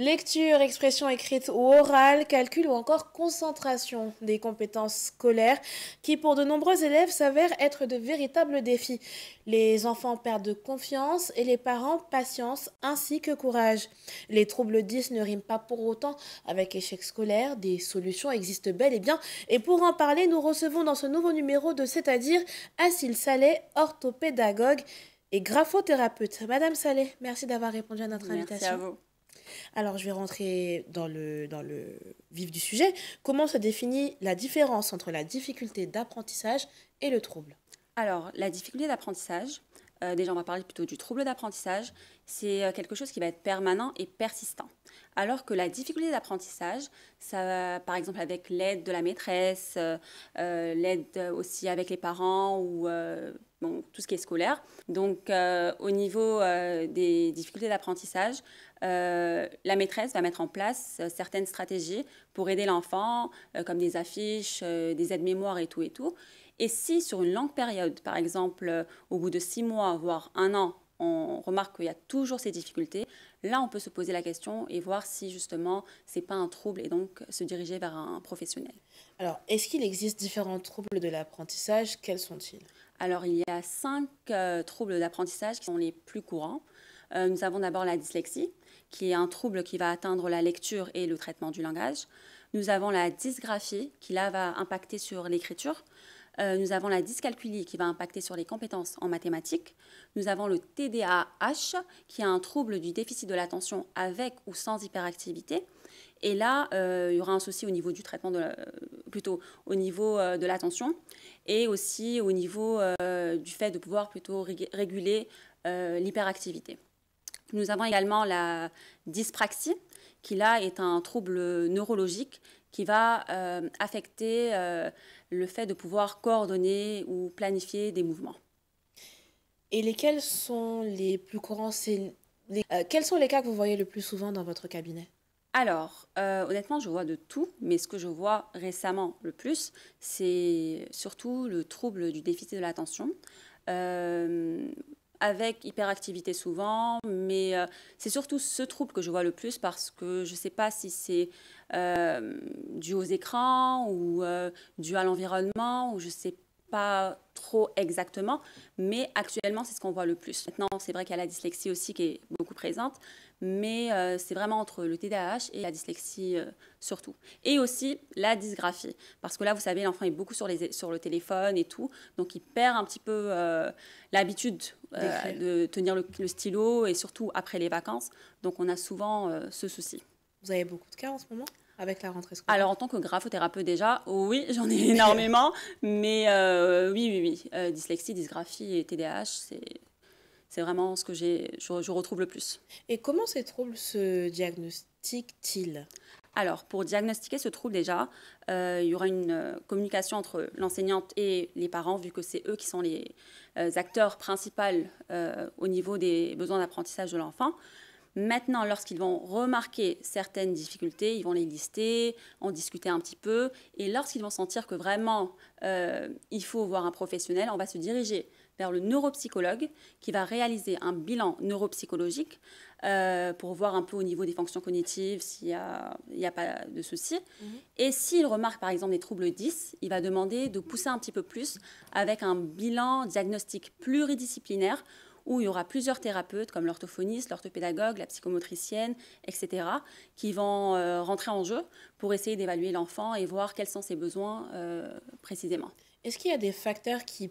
Lecture, expression écrite ou orale, calcul ou encore concentration, des compétences scolaires qui pour de nombreux élèves s'avèrent être de véritables défis. Les enfants perdent confiance et les parents patience ainsi que courage. Les troubles 10 ne riment pas pour autant avec échec scolaire, des solutions existent bel et bien. Et pour en parler, nous recevons dans ce nouveau numéro de C'est-à-dire Assil Salé, orthopédagogue et graphothérapeute. Madame Salé, merci d'avoir répondu à notre merci invitation. À vous. Alors, je vais rentrer dans le, vif du sujet. Comment se définit la différence entre la difficulté d'apprentissage et le trouble Alors, la difficulté d'apprentissage, euh, déjà on va parler plutôt du trouble d'apprentissage, c'est euh, quelque chose qui va être permanent et persistant. Alors que la difficulté d'apprentissage, ça par exemple avec l'aide de la maîtresse, euh, l'aide aussi avec les parents ou tout ce qui est scolaire. Donc au niveau des difficultés d'apprentissage, euh, la maîtresse va mettre en place euh, certaines stratégies pour aider l'enfant, euh, comme des affiches, des aides mémoire et tout et tout. Et si sur une longue période, par exemple au bout de six mois, voire un an, on remarque qu'il y a toujours ces difficultés, là on peut se poser la question et voir si justement c'est pas un trouble et donc se diriger vers un professionnel. Alors, est-ce qu'il existe différents troubles de l'apprentissage Quels sont-ils Alors, il y a cinq troubles d'apprentissage qui sont les plus courants. nous avons d'abord la dyslexie, qui est un trouble qui va atteindre la lecture et le traitement du langage. Nous avons la dysgraphie, qui là va impacter sur l'écriture. Euh, nous avons la dyscalculie, qui va impacter sur les compétences en mathématiques. Nous avons le TDAH, qui est un trouble du déficit de l'attention avec ou sans hyperactivité. Et là, euh, il y aura un souci au niveau du traitement, de euh, plutôt au niveau de l'attention et aussi au niveau du fait de pouvoir plutôt réguler l'hyperactivité. Nous avons également la dyspraxie, qui là est un trouble neurologique qui va euh, affecter euh, le fait de pouvoir coordonner ou planifier des mouvements. Et lesquels sont les plus courants euh, Quels sont les cas que vous voyez le plus souvent dans votre cabinet alors, honnêtement, je vois de tout, mais ce que je vois récemment le plus, c'est surtout le trouble du déficit de l'attention avec hyperactivité souvent, mais euh, c'est surtout ce trouble que je vois le plus parce que je ne sais pas si c'est euh, dû aux écrans ou euh, dû à l'environnement ou je ne sais pas trop exactement, mais actuellement, c'est ce qu'on voit le plus. Maintenant, c'est vrai qu'il y a la dyslexie aussi qui est beaucoup présente, mais euh, c'est vraiment entre le TDAH et la dyslexie euh, surtout. Et aussi la dysgraphie, parce que là, vous savez, l'enfant est beaucoup sur, les, sur le téléphone et tout, donc il perd un petit peu euh, l'habitude de tenir le, le, stylo et surtout après les vacances, donc on a souvent ce souci. Vous avez beaucoup de cas en ce moment la rentrée Alors, en tant que graphothérapeute déjà, oui, j'en ai énormément. mais euh, oui, oui, oui. Euh, dyslexie, dysgraphie et TDAH, c'est c'est vraiment ce que je, retrouve le plus. Et comment ces troubles se diagnostiquent-ils Alors, pour diagnostiquer ce trouble déjà, euh, il y aura une communication entre l'enseignante et les parents, vu que c'est eux qui sont les acteurs principaux au niveau des besoins d'apprentissage de l'enfant. Maintenant, lorsqu'ils vont remarquer certaines difficultés, ils vont les lister, en discuter un petit peu. Et lorsqu'ils vont sentir que vraiment euh, il faut voir un professionnel, on va se diriger vers le neuropsychologue qui va réaliser un bilan neuropsychologique euh, pour voir un peu au niveau des fonctions cognitives s'il n'y a, pas de souci. Mhm. Et s'il remarque par exemple des troubles 10, il va demander de pousser un petit peu plus avec un bilan diagnostique pluridisciplinaire où il y aura plusieurs thérapeutes comme l'orthophoniste, l'orthopédagogue, la psychomotricienne, etc., qui vont euh, rentrer en jeu pour essayer d'évaluer l'enfant et voir quels sont ses besoins euh, précisément. Est-ce qu'il y a des facteurs qui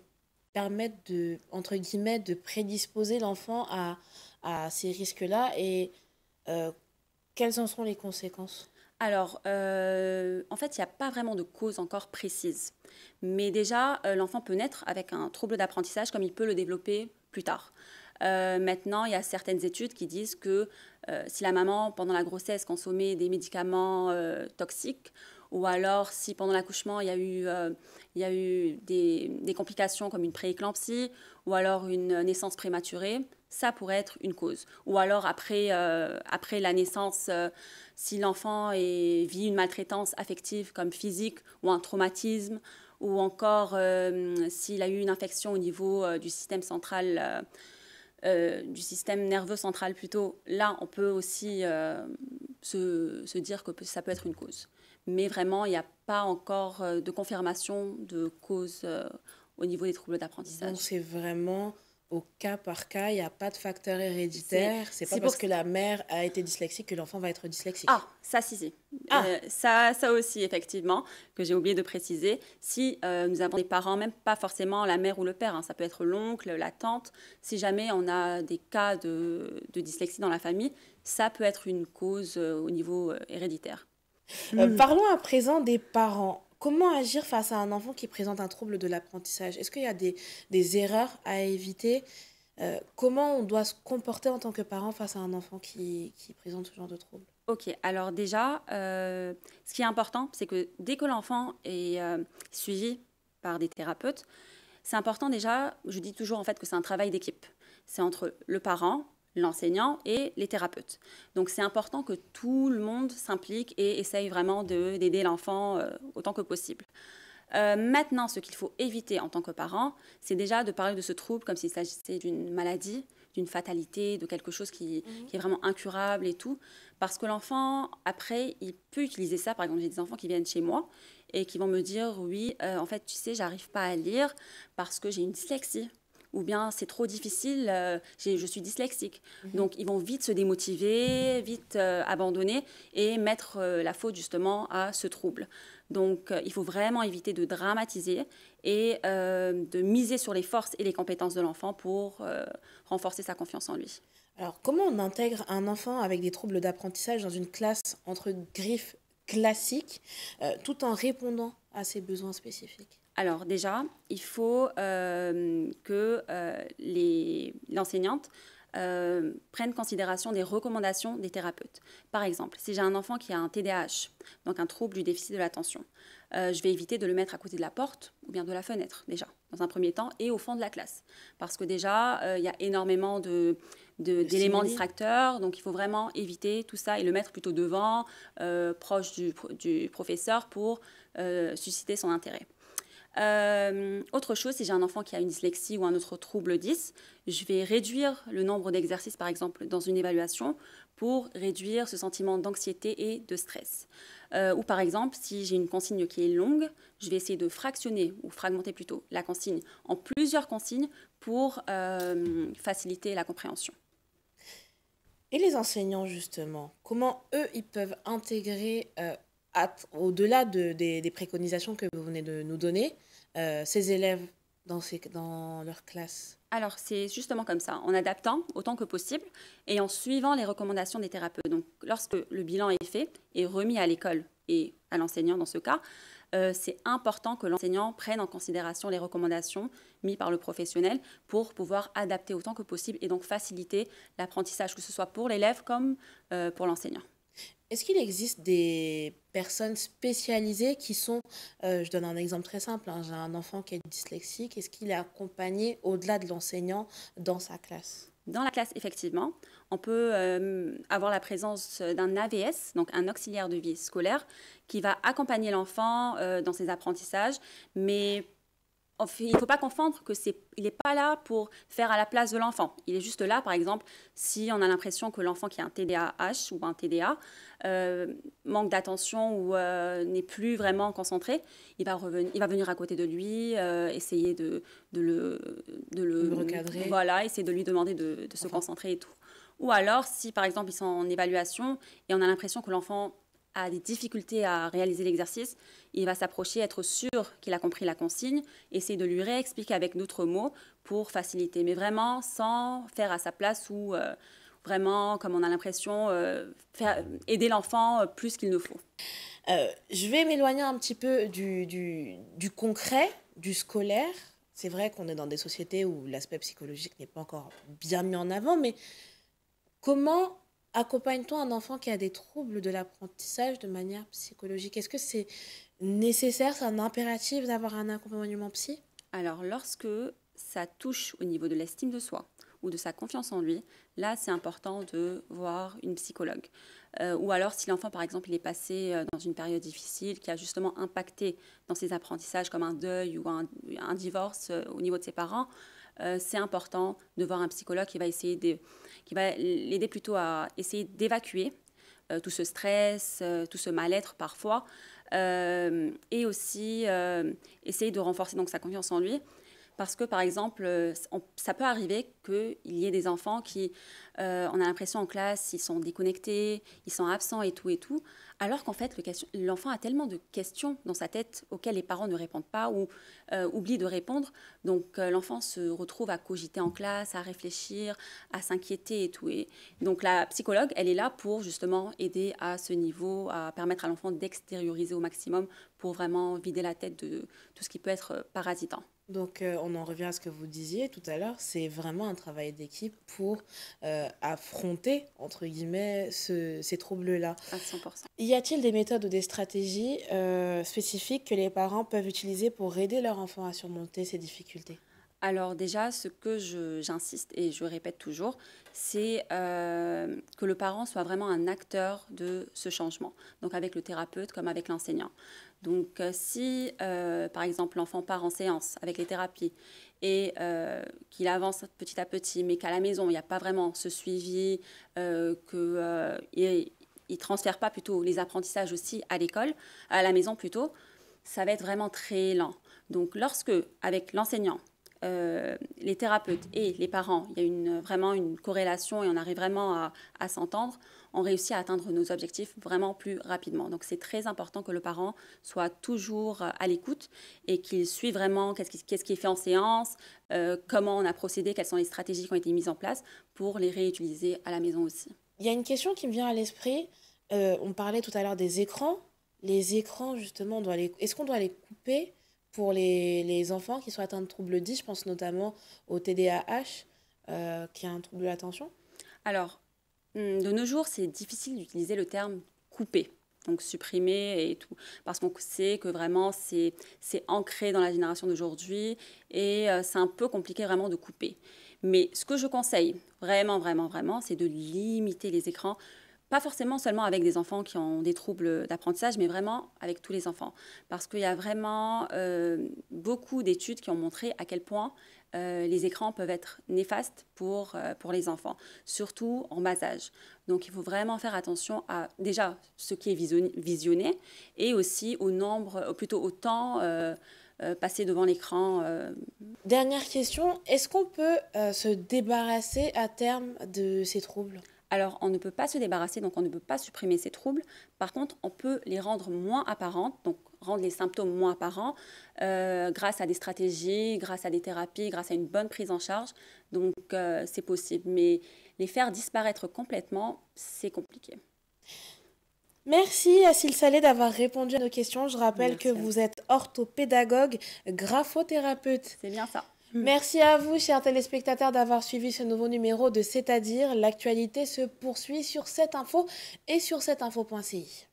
permettent de, entre guillemets, de prédisposer l'enfant à, à, ces risques-là et euh, quelles en seront les conséquences alors, en fait, il n'y a pas vraiment de cause encore précise. Mais déjà, l'enfant peut naître avec un trouble d'apprentissage comme il peut le développer plus tard. Euh, maintenant, il y a certaines études qui disent que euh, si la maman, pendant la grossesse, consommait des médicaments euh, toxiques, ou alors si pendant l'accouchement, il y a eu, il y a eu des, des, complications comme une prééclampsie, ou alors une naissance prématurée, ça pourrait être une cause. Ou alors après, après la naissance, si l'enfant vit une maltraitance affective comme physique ou un traumatisme, ou encore euh, s'il a eu une infection au niveau euh, du système central. Euh, du système nerveux central plutôt, là, on peut aussi se, dire que ça peut être une cause. Mais vraiment, il n'y a pas encore de confirmation de cause au niveau des troubles d'apprentissage. Donc c'est vraiment au cas par cas, il n'y a pas de facteur héréditaire. C'est pas parce que la mère a été dyslexique que l'enfant va être dyslexique. Ah, ça, si, ah. Euh, ça, ça aussi, effectivement, que j'ai oublié de préciser. Si euh, nous avons des parents, même pas forcément la mère ou le père, hein. ça peut être l'oncle, la tante, si jamais on a des cas de, dyslexie dans la famille, ça peut être une cause euh, au niveau héréditaire. parlons à présent des parents. Comment agir face à un enfant qui présente un trouble de l'apprentissage Est-ce qu'il y a des, erreurs à éviter euh, Comment on doit se comporter en tant que parent face à un enfant qui, présente ce genre de trouble Ok, alors déjà, euh, ce qui est important, c'est que dès que l'enfant est euh, suivi par des thérapeutes, c'est important déjà, je dis toujours en fait que c'est un travail d'équipe. C'est entre le parent, l'enseignant et les thérapeutes. Donc c'est important que tout le monde s'implique et essaye vraiment d'aider l'enfant euh, autant que possible. Euh, maintenant, ce qu'il faut éviter en tant que parent, c'est déjà de parler de ce trouble comme s'il s'agissait d'une maladie, d'une fatalité, de quelque chose mhm. qui, est vraiment incurable et tout. Parce que l'enfant, après, il peut utiliser ça. Par exemple, j'ai des enfants qui viennent chez moi et qui vont me dire, oui, euh, en fait, tu sais, j'arrive pas à lire parce que j'ai une dyslexie ou bien c'est trop difficile, euh, je suis dyslexique. Mhm. Donc ils vont vite se démotiver, vite euh, abandonner et mettre euh, la faute justement à ce trouble. Donc il faut vraiment éviter de dramatiser et de miser sur les forces et les compétences de l'enfant pour renforcer sa confiance en lui. Alors comment on intègre un enfant avec des troubles d'apprentissage dans une classe entre griffes classiques tout en répondant à ses besoins spécifiques alors déjà, il faut euh, que euh, l'enseignante euh, prenne considération des recommandations des thérapeutes. Par exemple, si j'ai un enfant qui a un TDAH, donc un trouble du déficit de l'attention, je vais éviter de le mettre à côté de la porte ou bien de la fenêtre déjà, dans un premier temps, et au fond de la classe. Parce que déjà, il y a énormément d'éléments distracteurs. Donc, il faut vraiment éviter tout ça et le mettre plutôt devant, proche du, professeur pour susciter son intérêt. Euh, autre chose, si j'ai un enfant qui a une dyslexie ou un autre trouble 10, je vais réduire le nombre d'exercices, par exemple, dans une évaluation pour réduire ce sentiment d'anxiété et de stress. Euh, ou par exemple, si j'ai une consigne qui est longue, je vais essayer de fractionner, ou fragmenter plutôt, la consigne en plusieurs consignes pour euh, faciliter la compréhension. Et les enseignants, justement, comment eux, ils peuvent intégrer au-delà des, préconisations que vous venez de nous donner, euh, ces élèves dans, ces, dans leur classe Alors, c'est justement comme ça, en adaptant autant que possible et en suivant les recommandations des thérapeutes. Donc, lorsque le bilan est fait et remis à l'école et à l'enseignant dans ce cas, euh, c'est important que l'enseignant prenne en considération les recommandations mises par le professionnel pour pouvoir adapter autant que possible et donc faciliter l'apprentissage, que ce soit pour l'élève comme euh, pour l'enseignant. Est-ce qu'il existe des personnes spécialisées qui sont, euh, je donne un exemple très simple, hein, j'ai un enfant qui est dyslexique, est-ce qu'il est accompagné au-delà de l'enseignant dans sa classe Dans la classe, effectivement, on peut euh, avoir la présence d'un AVS, donc un auxiliaire de vie scolaire, qui va accompagner l'enfant euh, dans ses apprentissages, mais il ne faut pas confondre que il n'est pas là pour faire à la place de l'enfant. Il est juste là, par exemple, si on a l'impression que l'enfant qui a un TDAH ou un TDA euh, manque d'attention ou euh, n'est plus vraiment concentré, il va, revenir, il va venir à côté de lui, euh, essayer de, le, le, recadrer. Voilà, essayer de lui demander de, se concentrer et tout. Ou alors, si par exemple ils sont en évaluation et on a l'impression que l'enfant a des difficultés à réaliser l'exercice, il va s'approcher, être sûr qu'il a compris la consigne, essayer de lui réexpliquer avec d'autres mots pour faciliter, mais vraiment sans faire à sa place ou euh, vraiment, comme on a l'impression, euh, aider l'enfant euh, plus qu'il ne faut. je vais m'éloigner un petit peu du, du concret, du scolaire. C'est vrai qu'on est dans des sociétés où l'aspect psychologique n'est pas encore bien mis en avant, mais comment accompagne-t-on un enfant qui a des troubles de l'apprentissage de manière psychologique Est-ce que c'est nécessaire, c'est un impératif d'avoir un accompagnement psy Alors, lorsque ça touche au niveau de l'estime de soi ou de sa confiance en lui, là, c'est important de voir une psychologue. Euh, ou alors, si l'enfant, par exemple, il est passé euh, dans une période difficile qui a justement impacté dans ses apprentissages, comme un deuil ou un, divorce euh, au niveau de ses parents, euh, c'est important de voir un psychologue qui va essayer qui va l'aider plutôt à essayer d'évacuer euh, tout ce stress, euh, tout ce mal-être parfois, et aussi essayer de renforcer donc sa confiance en lui parce que, par exemple, euh, ça peut arriver qu'il y ait des enfants qui, euh, on a l'impression en classe, ils sont déconnectés, ils sont absents et tout et tout, alors qu'en fait, l'enfant a tellement de questions dans sa tête auxquelles les parents ne répondent pas ou euh, oublient de répondre. Donc, l'enfant se retrouve à cogiter en classe, à réfléchir, à s'inquiéter et tout. Et donc, la psychologue, elle est là pour justement aider à ce niveau, à permettre à l'enfant d'extérioriser au maximum pour vraiment vider la tête de tout ce qui peut être parasitant. Donc, euh, on en revient à ce que vous disiez tout à l'heure, c'est vraiment un travail d'équipe pour euh, affronter, entre guillemets, ces troubles-là. À 100%. Y a-t-il des méthodes ou des stratégies euh, spécifiques que les parents peuvent utiliser pour aider leur enfant à surmonter ces difficultés alors déjà, ce que j'insiste et je répète toujours, c'est que le parent soit vraiment un acteur de ce changement, donc avec le thérapeute comme avec l'enseignant. Donc euh, si, euh, par exemple, l'enfant part en séance avec les thérapies et euh, qu'il avance petit à petit, mais qu'à la maison, il n'y a pas vraiment ce suivi, qu'il ne transfère pas plutôt les apprentissages aussi à l'école, à la maison plutôt, ça va être vraiment très lent. Donc lorsque, avec l'enseignant, euh, les thérapeutes et les parents, il y a une, vraiment une corrélation et on arrive vraiment à, s'entendre, on réussit à atteindre nos objectifs vraiment plus rapidement. Donc c'est très important que le parent soit toujours à l'écoute et qu'il suit vraiment qu'est-ce qui, est fait en séance, euh, comment on a procédé, quelles sont les stratégies qui ont été mises en place pour les réutiliser à la maison aussi. Il y a une question qui me vient à l'esprit. Euh, on parlait tout à l'heure des écrans. Les écrans, justement, est-ce qu'on doit les couper pour les, les, enfants qui sont atteints de troubles 10, je pense notamment au TDAH, euh, qui est un trouble de l'attention Alors, hmm, de nos jours, c'est difficile d'utiliser le terme couper, donc supprimer et tout, parce qu'on sait que vraiment c'est ancré dans la génération d'aujourd'hui et euh, c'est un peu compliqué vraiment de couper. Mais ce que je conseille vraiment, vraiment, vraiment, c'est de limiter les écrans pas forcément seulement avec des enfants qui ont des troubles d'apprentissage, mais vraiment avec tous les enfants. Parce qu'il y a vraiment euh, beaucoup d'études qui ont montré à quel point euh, les écrans peuvent être néfastes pour, euh, pour les enfants, surtout en bas âge. Donc il faut vraiment faire attention à déjà ce qui est visionné, visionné et aussi au nombre, plutôt au temps passé devant l'écran. Dernière question, est-ce qu'on peut se débarrasser à terme de ces troubles alors, on ne peut pas se débarrasser, donc on ne peut pas supprimer ces troubles. Par contre, on peut les rendre moins apparentes, donc rendre les symptômes moins apparents euh, grâce à des stratégies, grâce à des thérapies, grâce à une bonne prise en charge. Donc, euh, c'est possible. Mais les faire disparaître complètement, c'est compliqué. Merci s'il Salé d'avoir répondu à nos questions. Je rappelle que vous êtes orthopédagogue, graphothérapeute. C'est bien ça. Mm. Merci à vous, chers téléspectateurs, d'avoir suivi ce nouveau numéro de C'est-à-dire. L'actualité se poursuit sur cette info et sur cette info.ci.